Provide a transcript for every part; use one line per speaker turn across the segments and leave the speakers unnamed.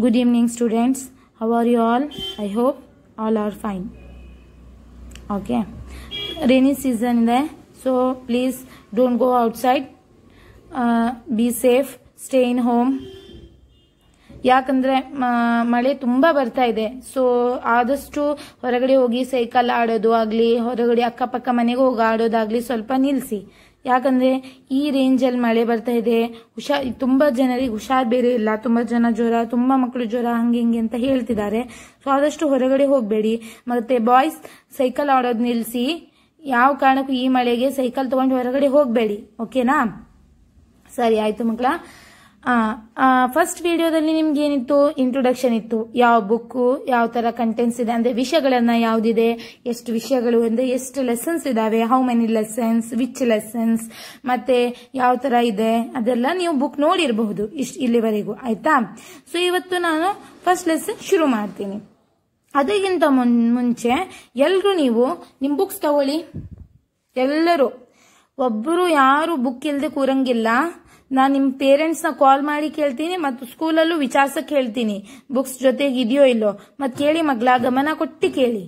Good evening students. How are you all? I hope all are fine. Okay. Rainy season there. So please don't go outside. Uh, be safe. Stay in home. ಯಾಕಂದ್ರೆ ಮಳೆ ತುಂಬಾ ಬರ್ತಾ ಇದೆ so ಆದಷ್ಟು ಹೊರಗಡೆ ಹೋಗಿ cycle ಆಡೋದು ಆಗ್ಲಿ ಹೊರಗಡೆ ಅಕ್ಕಪಕ್ಕ ಮನೆಗೆ ಹೋಗಿ ಆಡೋದಾಗ್ಲಿ ಸ್ವಲ್ಪ ನಿಲ್ಸಿ ಯಾಕಂದ್ರೆ ಈ ರೇಂಜಲ್ಲಿ ಮಳೆ ಬರ್ತಾ ಇದೆ ಹುಷಾರ್ ತುಂಬಾ ಜನರಿಗೆ ಹುಷಾರ್ ಬೇರೆ ಇಲ್ಲ ತುಂಬಾ ಜನ ಜ್ವರ ತುಂಬಾ ಮಕ್ಕಳು ಜ್ವರ ಹಂಗೆ ಹಿಂಗೆ ಅಂತ ಹೇಳ್ತಿದ್ದಾರೆ ಸೊ ಆದಷ್ಟು ಹೊರಗಡೆ ಹೋಗಬೇಡಿ ಮತ್ತೆ ಬಾಯ್ಸ್ ಸೈಕಲ್ ಆಡೋದು ನಿಲ್ಲಿಸಿ ಯಾವ ಕಾರಣಕ್ಕೂ ಈ ಮಳೆಗೆ ಸೈಕಲ್ ತಗೊಂಡು ಹೊರಗಡೆ ಹೋಗಬೇಡಿ ಓಕೆನಾ ಸರಿ ಆಯ್ತು ಮಕ್ಕಳ ಫಸ್ಟ್ ವಿಡಿಯೋದಲ್ಲಿ ನಿಮ್ಗೆ ಏನಿತ್ತು ಇಂಟ್ರೊಡಕ್ಷನ್ ಇತ್ತು ಯಾವ ಬುಕ್ ಯಾವ ತರ ಕಂಟೆಂಟ್ಸ್ ಇದೆ ಅಂದ್ರೆ ವಿಷಯಗಳನ್ನ ಯಾವ್ದಿದೆ ಎಷ್ಟು ವಿಷಯಗಳು ಅಂದ್ರೆ ಎಷ್ಟು ಲೆಸನ್ಸ್ ಇದಾವೆ how many lessons which lessons ಮತ್ತೆ ಯಾವ ತರ ಇದೆ ಅದೆಲ್ಲ ನೀವು ಬುಕ್ ನೋಡಿರಬಹುದು ಇಷ್ಟ ಇಲ್ಲಿವರೆಗೂ ಆಯ್ತಾ ಸೊ ಇವತ್ತು ನಾನು ಫಸ್ಟ್ ಲೆಸನ್ ಶುರು ಮಾಡ್ತೀನಿ ಅದಕ್ಕಿಂತ ಮುಂಚೆ ಎಲ್ರು ನೀವು ನಿಮ್ ಬುಕ್ಸ್ ತಗೊಳ್ಳಿ ಎಲ್ಲರೂ ಒಬ್ಬರು ಯಾರು ಬುಕ್ ಇಲ್ಲದೆ ಕೂರಂಗಿಲ್ಲ ನಾನು ನಿಮ್ಮ ನ ಕಾಲ್ ಮಾಡಿ ಕೇಳ್ತೀನಿ ಮತ್ತು ಸ್ಕೂಲಲ್ಲೂ ವಿಚಾರಿಸಕ್ಕೆ ಹೇಳ್ತೀನಿ ಬುಕ್ಸ್ ಜೊತೆಗೆ ಇದೆಯೋ ಇಲ್ಲೋ ಮತ್ತು ಕೇಳಿ ಮಗ್ಲ ಗಮನ ಕೊಟ್ಟು ಕೇಳಿ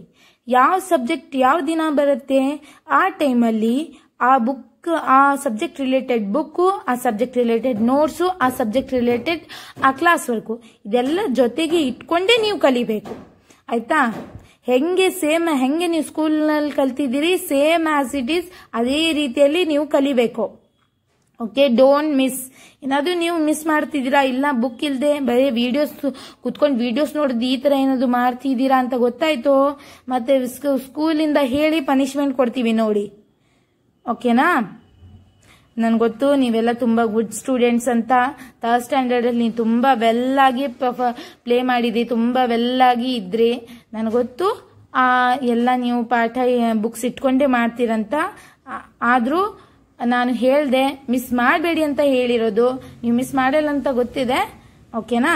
ಯಾವ ಸಬ್ಜೆಕ್ಟ್ ಯಾವ ದಿನ ಬರುತ್ತೆ ಆ ಟೈಮಲ್ಲಿ ಆ ಬುಕ್ ಆ ಸಬ್ಜೆಕ್ಟ್ ರಿಲೇಟೆಡ್ ಬುಕ್ಕು ಆ ಸಬ್ಜೆಕ್ಟ್ ರಿಲೇಟೆಡ್ ನೋಟ್ಸು ಆ ಸಬ್ಜೆಕ್ಟ್ ರಿಲೇಟೆಡ್ ಆ ಕ್ಲಾಸ್ ವರ್ಕು ಇದೆಲ್ಲ ಜೊತೆಗೆ ಇಟ್ಕೊಂಡೇ ನೀವು ಕಲಿಬೇಕು ಆಯ್ತಾ ಹೆಂಗೆ ಸೇಮ್ ಹೆಂಗೆ ನೀವು ಸ್ಕೂಲ್ನಲ್ಲಿ ಕಲ್ತಿದ್ದೀರಿ ಸೇಮ್ ಆಸ್ ಇಟ್ ಈಸ್ ಅದೇ ರೀತಿಯಲ್ಲಿ ನೀವು ಕಲಿಬೇಕು ಓಕೆ ಡೋಂಟ್ ಮಿಸ್ ಏನಾದರೂ ನೀವು ಮಿಸ್ ಮಾಡ್ತಿದ್ದೀರಾ ಇಲ್ಲ ಬುಕ್ ಇಲ್ಲದೆ ಬರೀ ವಿಡಿಯೋಸ್ ಕುತ್ಕೊಂಡು ವೀಡಿಯೋಸ್ ನೋಡಿದ್ದು ಈ ಥರ ಏನಾದರೂ ಮಾಡ್ತಿದ್ದೀರಾ ಅಂತ ಗೊತ್ತಾಯ್ತು ಮತ್ತೆ ಸ್ಕೂಲಿಂದ ಹೇಳಿ ಪನಿಶ್ಮೆಂಟ್ ಕೊಡ್ತೀವಿ ನೋಡಿ ಓಕೆನಾ ನನಗೆ ಗೊತ್ತು ನೀವೆಲ್ಲ ತುಂಬ ಗುಡ್ ಸ್ಟೂಡೆಂಟ್ಸ್ ಅಂತ ಥರ್ಡ್ ಸ್ಟ್ಯಾಂಡರ್ಡಲ್ಲಿ ನೀವು ತುಂಬ ವೆಲ್ಲಾಗಿ ಪ್ಲೇ ಮಾಡಿದ್ರಿ ತುಂಬ ವೆಲ್ಲಾಗಿ ಇದ್ರಿ ನನಗೆ ಗೊತ್ತು ಎಲ್ಲ ನೀವು ಪಾಠ ಬುಕ್ಸ್ ಇಟ್ಕೊಂಡೇ ಮಾಡ್ತೀರಂತ ಆದರೂ ನಾನು ಹೇಳ್ದೆ ಮಿಸ್ ಮಾಡಬೇಡಿ ಅಂತ ಹೇಳಿರೋದು ನೀವು ಮಿಸ್ ಮಾಡಲ್ಲ ಅಂತ ಗೊತ್ತಿದೆ ಓಕೆನಾ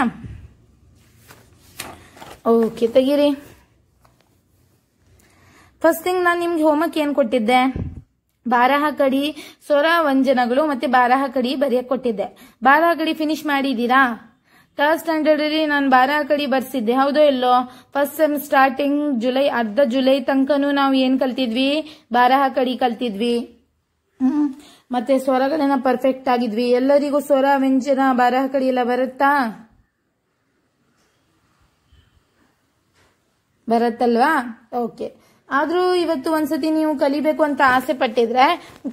ಓಕೆ ತೆಗೀರಿ ಫಸ್ಟ್ ಥಿಂಗ್ ನಾನು ನಿಮ್ಗೆ ಹೋಮ್ವರ್ಕ್ ಏನು ಕೊಟ್ಟಿದ್ದೆ ಬಾರಹ ಕಡಿ ಸ್ವರ ವಂಜನಗಳು ಮತ್ತೆ ಬಾರಹ ಕಡಿ ಬರೆಯಕ್ ಕೊಟ್ಟಿದ್ದೆ ಬಾರಹ ಕಡಿ ಫಿನಿಶ್ ಮಾಡಿದ್ದೀರಾ ಥರ್ಡ್ ಸ್ಟ್ಯಾಂಡರ್ಡ್ ಅಲ್ಲಿ ನಾನು ಬಾರಹ ಕಡಿ ಬರ್ಸಿದ್ದೆ ಹೌದೋ ಎಲ್ಲೋ ಫಸ್ಟ್ ಸೆಮ್ ಸ್ಟಾರ್ಟಿಂಗ್ ಜುಲೈ ಅರ್ಧ ಜುಲೈ ತನಕನೂ ನಾವು ಏನು ಕಲ್ತಿದ್ವಿ ಬಾರಹ ಕಡಿ ಕಲ್ತಿದ್ವಿ ಮತ್ತೆ ಸ್ವರಗಳನ್ನ ಪರ್ಫೆಕ್ಟ್ ಆಗಿದ್ವಿ ಎಲ್ಲರಿಗೂ ಸ್ವರ ವ್ಯಂಜನ ಬರಹ ಕಡೆ ಎಲ್ಲ ಬರುತ್ತಾ ಬರುತ್ತಲ್ವಾ ಓಕೆ ಆದರೂ ಇವತ್ತು ಒಂದ್ಸತಿ ನೀವು ಕಲಿಬೇಕು ಅಂತ ಆಸೆ ಪಟ್ಟಿದ್ರೆ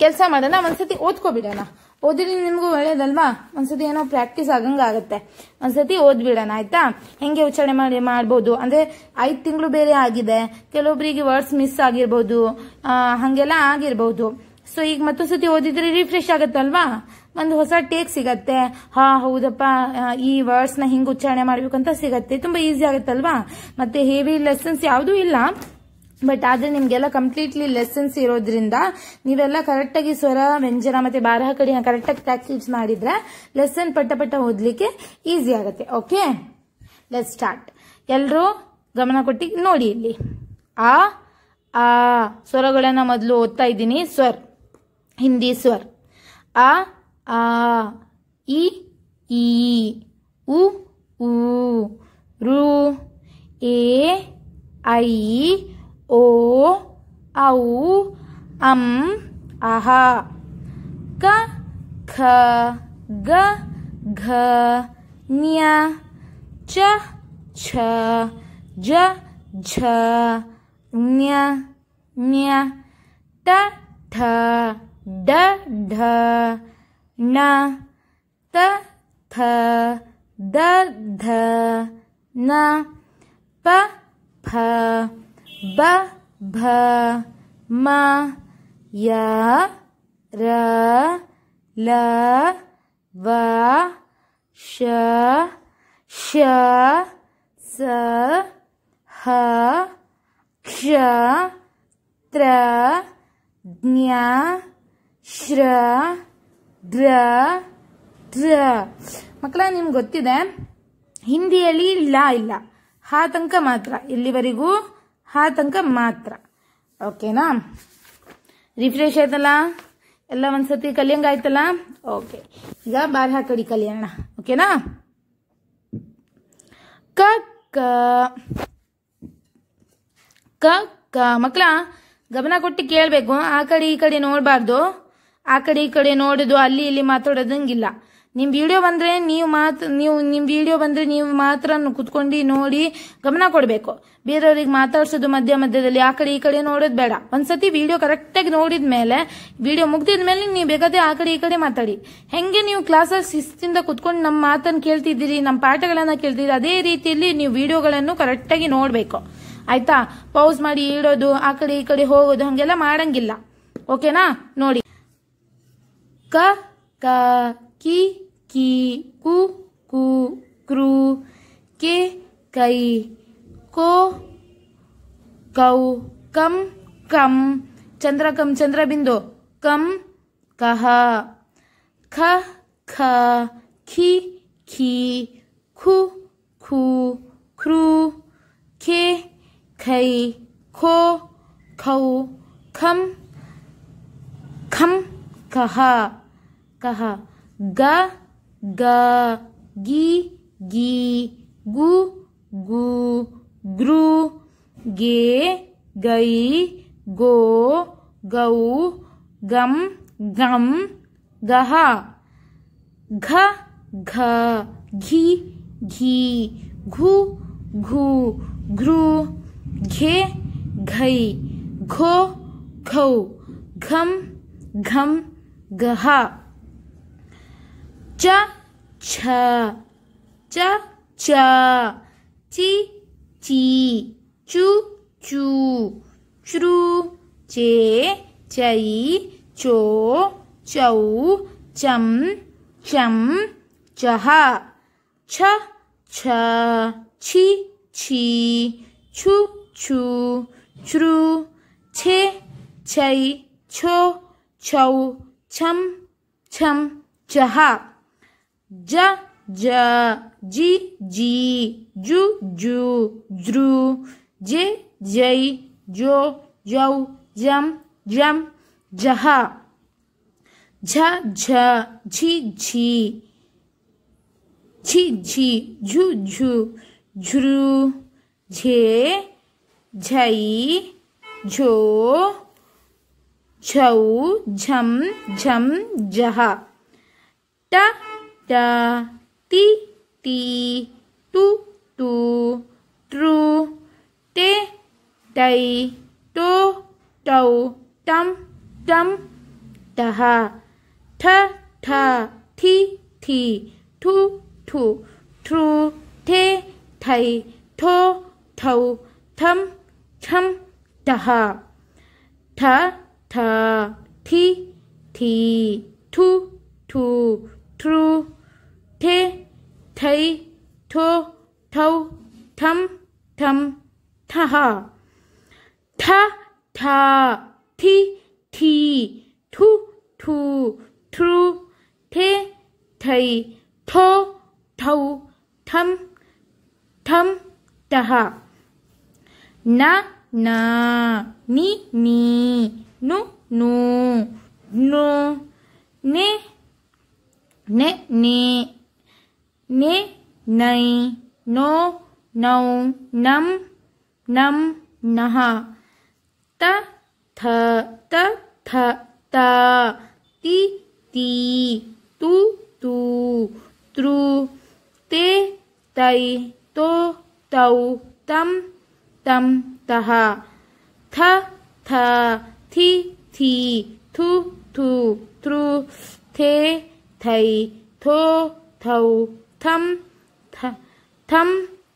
ಕೆಲಸ ಮಾಡೋಣ ಒಂದ್ಸತಿ ಓದ್ಕೊಬಿಡೋಣ ಓದಿದ್ರೆ ನಿಮಗೂ ಒಳ್ಳೇದಲ್ವಾ ಒಂದ್ಸತಿ ಏನೋ ಪ್ರಾಕ್ಟೀಸ್ ಆಗಂಗಾಗತ್ತೆ ಒಂದ್ಸತಿ ಓದ್ಬಿಡೋಣ ಆಯ್ತಾ ಹೆಂಗೆ ಉಚ್ಚಾರಣೆ ಮಾಡಿ ಮಾಡ್ಬೋದು ಅಂದ್ರೆ ಐದು ತಿಂಗಳು ಬೇರೆ ಆಗಿದೆ ಕೆಲವೊಬ್ಬರಿಗೆ ವರ್ಡ್ಸ್ ಮಿಸ್ ಆಗಿರ್ಬೋದು ಹಂಗೆಲ್ಲ ಆಗಿರ್ಬೋದು ಸೊ ಈಗ ಮತ್ತೊಂದ್ಸತಿ ಓದಿದ್ರೆ ರಿಫ್ರೆಶ್ ಆಗುತ್ತಲ್ವಾ ಒಂದು ಹೊಸ ಟೇಕ್ ಸಿಗತ್ತೆ ಹಾ ಹೌದಪ್ಪ ಈ ವರ್ಡ್ಸ್ ನ ಹಿಂಗ್ ಉಚ್ಚಾರಣೆ ಮಾಡ್ಬೇಕಂತ ಸಿಗತ್ತೆ ತುಂಬಾ ಈಸಿ ಆಗುತ್ತಲ್ವಾ ಮತ್ತೆ ಹೇವಿ ಲೆಸನ್ಸ್ ಯಾವುದೂ ಇಲ್ಲ ಬಟ್ ಆದ್ರೆ ನಿಮ್ಗೆಲ್ಲ ಕಂಪ್ಲೀಟ್ಲಿ ಲೆಸನ್ಸ್ ಇರೋದ್ರಿಂದ ನೀವೆಲ್ಲ ಕರೆಕ್ಟಾಗಿ ಸ್ವರ ವ್ಯಂಜನ ಮತ್ತೆ ಬಾರಹ ಕರೆಕ್ಟ್ ಕರೆಕ್ಟಾಗಿ ಪ್ರಾಕ್ಟೀಸ್ ಮಾಡಿದ್ರೆ ಲೆಸನ್ ಪಟ್ಟ ಪಟ್ಟ ಓದ್ಲಿಕ್ಕೆ ಈಸಿ ಆಗುತ್ತೆ ಓಕೆ ಲೆಟ್ ಸ್ಟಾರ್ಟ್ ಎಲ್ಲರೂ ಗಮನ ಕೊಟ್ಟು ನೋಡಿ ಇಲ್ಲಿ ಆ ಆ ಸ್ವರಗಳನ್ನು ಮೊದಲು ಓದ್ತಾ ಇದ್ದೀನಿ ಸ್ವರ್ हिंदी स्वर आ आ ई ई उ ऊ रू ए आई ओ औ अम आह क ख ग घ ञ च छ ज झ ञ ञ ट ठ ड ढ न त थ द ध न प फ ब भ म य र ल व श श स ह क्ष त्र ज्ञा ಶ್ರ ಡ್ರ ಡ್ರ ಮಕ್ಕಳ ನಿಮ್ಗೆ ಗೊತ್ತಿದೆ ಹಿಂದಿಯಲ್ಲಿ ಲ ಇಲ್ಲ ಹಾ ಮಾತ್ರ ಇಲ್ಲಿವರೆಗೂ ಹಾ ಮಾತ್ರ ಓಕೆನಾ ರಿಫ್ರೆಶ್ ಆಯ್ತಲ್ಲ ಎಲ್ಲ ಒಂದ್ಸತಿ ಆಯ್ತಲ್ಲ ಓಕೆ ಈಗ ಬಾರ್ಹ ಕಡಿ ಕಲಿಯೋಣ ಓಕೆನಾ ಕ ಕ ಮಕ್ಕಳ ಗಮನ ಕೊಟ್ಟು ಕೇಳಬೇಕು ಆ ಕಡೆ ಈ ಕಡೆ ನೋಡಬಾರ್ದು ಆ ಕಡೆ ಈ ಕಡೆ ನೋಡೋದು ಅಲ್ಲಿ ಇಲ್ಲಿ ಮಾತಾಡೋದಂಗಿಲ್ಲ ನಿಮ್ಮ ವಿಡಿಯೋ ಬಂದರೆ ನೀವು ಮಾತು ನೀವು ನಿಮ್ಮ ವಿಡಿಯೋ ಬಂದರೆ ನೀವು ಮಾತ್ರ ಕುತ್ಕೊಂಡು ನೋಡಿ ಗಮನ ಕೊಡಬೇಕು ಬೇರೆಯವ್ರಿಗೆ ಮಾತಾಡ್ಸೋದು ಮಧ್ಯ ಮಧ್ಯದಲ್ಲಿ ಆ ಕಡೆ ಈ ಕಡೆ ನೋಡೋದು ಬೇಡ ಒಂದ್ಸತಿ ವಿಡಿಯೋ ಕರೆಕ್ಟಾಗಿ ನೋಡಿದ ಮೇಲೆ ವಿಡಿಯೋ ಮುಗ್ದಿದ ಮೇಲೆ ನೀವು ಬೇಕಾದ್ರೆ ಆ ಕಡೆ ಈ ಕಡೆ ಮಾತಾಡಿ ಹೆಂಗೆ ನೀವು ಕ್ಲಾಸಸ್ ಶಿಸ್ತಿಂದ ಕುತ್ಕೊಂಡು ನಮ್ಮ ಮಾತನ್ನು ಕೇಳ್ತಿದ್ದೀರಿ ನಮ್ಮ ಪಾಠಗಳನ್ನು ಕೇಳ್ತಿದ್ದೀರಿ ಅದೇ ರೀತಿಯಲ್ಲಿ ನೀವು ವಿಡಿಯೋಗಳನ್ನು ಕರೆಕ್ಟಾಗಿ ನೋಡಬೇಕು ಆಯಿತಾ ಪೌಸ್ ಮಾಡಿ ಇಡೋದು ಆ ಕಡೆ ಈ ಕಡೆ ಹೋಗೋದು ಹಾಗೆಲ್ಲ ಮಾಡೋಂಗಿಲ್ಲ ಓಕೆನಾ ನೋಡಿ का का की की कु कु क्रू के कई को कौ कम कम चंद्रकम चंद्रबिंदु कम कह ख ख खी खी खु खु ख्रू खे खई खो खौ खम खम कहा कहा ग ग गी गी गु गु ग्रु गे गई गो गौ गम गम गहा घ घ घी घी घु घु घ्रु घे घई घो घौ घम घम गह च छ च च ची ची चू चू श्रु चे चई चो चौ चम चम चह छ छ छी छी छु छु श्रु छे छई छो छौ छम छम चहा ज ज जी जी जू जू ज्रू जे जई जो जौ जम जम जहा झ झ झी झी झी झी झू झू झ्रू झे झई झो छऊ झम झम झः ट ट ति ती टू टू ट्रू टे टई टो टौ टम टम टः ठ ठ थि थि ठू ठू ठ्रू ठे ठै ठो ठौ थम छम टः ठ थ थी थी ठू ठू थ्रू ठे थई ठो ठौ थम थम थह थ था थी थी ठू ठू थ्रू ठे थई ठो ठौ थम थम तह न न नी नी no no ne ne ne ne नई नो नौ नम नम नह त थ त थ त ति ती तु तु त्रु ते तै तो तौ तम तम तह थ थ थि थी थु थू थ्रु थे थई थो थौ थम थम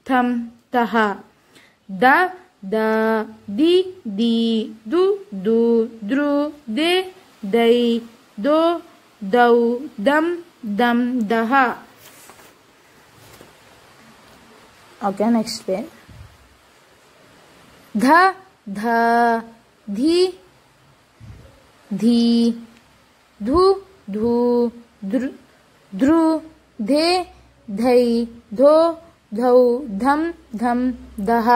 थम तह द द दि दि दु दु द्रु दे दई दो दौ दम दम दह ओके नेक्स्ट पे ध ध धी धी धू धू ध्रु धे धई धो धौ धम धम दह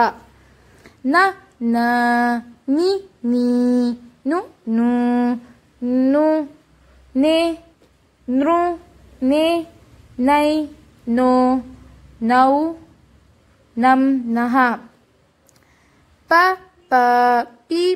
न न नी नी नु नु नु ने नृ ने नै नो नौ नम नह प प पी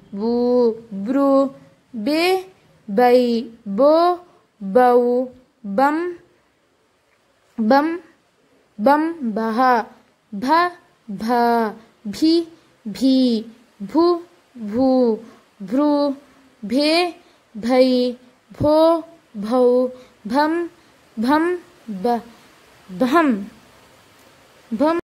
बू ब्रू बे बई बो बऊ बम बम बम बह भ भ भी भी भू भू भ्रू भे भई भो भौ भम भम ब भम भम